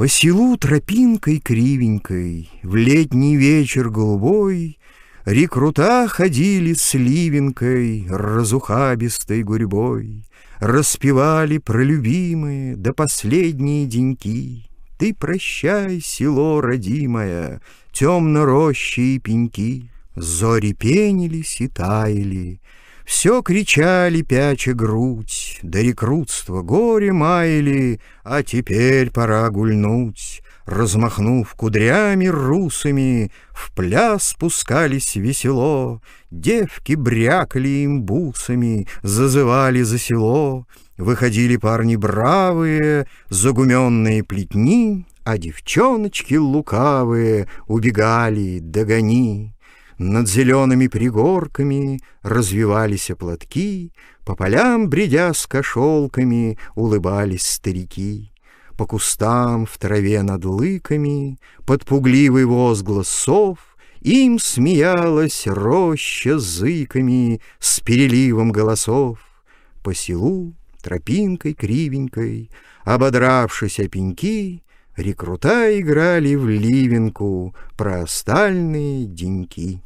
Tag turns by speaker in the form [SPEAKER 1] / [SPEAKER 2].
[SPEAKER 1] По селу тропинкой кривенькой В летний вечер голубой Рекрута ходили с ливенькой Разухабистой гурьбой, Распевали про любимые До да последние деньки. Ты прощай, село родимое, Темно рощи и пеньки. Зори пенились и таяли, все кричали, пяча грудь, да рекрутство горе маяли, А теперь пора гульнуть. Размахнув кудрями русами, В пляс спускались весело, Девки брякали им бусами, Зазывали за село. Выходили парни бравые, Загуменные плетни, А девчоночки лукавые Убегали, догони. Над зелеными пригорками развивались платки, По полям, бредя с кошелками, улыбались старики. По кустам в траве над лыками, Под пугливый возглас сов, Им смеялась роща зыками С переливом голосов. По селу тропинкой кривенькой, Ободравшись опеньки, Рекрута играли в ливенку про остальные деньки.